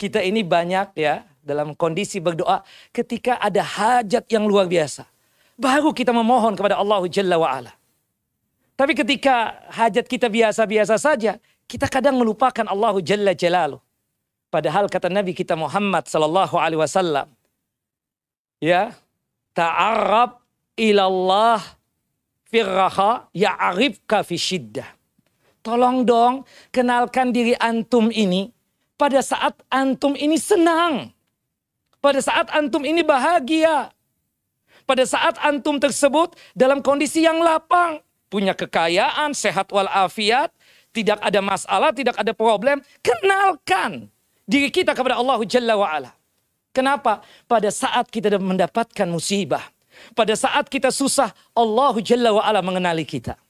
kita ini banyak ya dalam kondisi berdoa ketika ada hajat yang luar biasa. Baru kita memohon kepada Allah Jalla wa'ala. Tapi ketika hajat kita biasa-biasa saja, kita kadang melupakan Allah Jalla Jalalu. Padahal kata Nabi kita Muhammad Sallallahu Alaihi Wasallam, ya ta'arab ilallah firraha ya'arifka fi syiddah. Tolong dong kenalkan diri antum ini pada saat antum ini senang. Pada saat antum ini bahagia. Pada saat antum tersebut dalam kondisi yang lapang, punya kekayaan, sehat walafiat, tidak ada masalah, tidak ada problem, kenalkan diri kita kepada Allah Jalla wa'ala. Kenapa? Pada saat kita mendapatkan musibah, pada saat kita susah, Allah Jalla wa'ala mengenali kita.